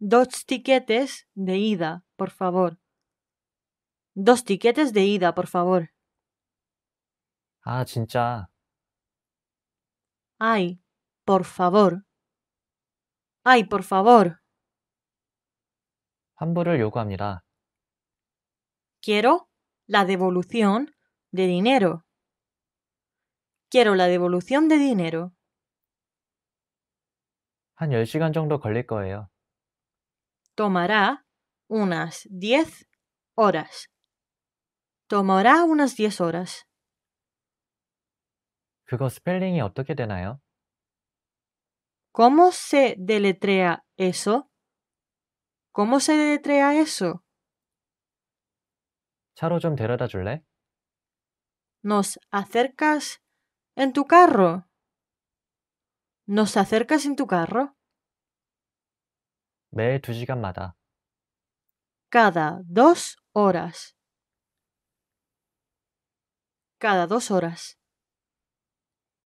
Dos tiquetes de ida, por favor. Dos tiquetes de ida, por favor. 아, 진짜. Ay, por favor. Ay, por favor. 환불을 요구합니다. Quiero la devolución de dinero. Quiero la devolución de dinero. 한 10시간 정도 걸릴 거예요. Tomará unas 10 horas. Tomará unas 10 horas. 그거 스펠링이 어떻게 되나요? ¿Cómo se deletrea eso? ¿Cómo se deletrea eso? 차로 좀 데려다 줄래? ¿Nos acercas en tu carro? ¿Nos acercas en tu carro? tu chica mata. Cada dos horas. Cada dos horas.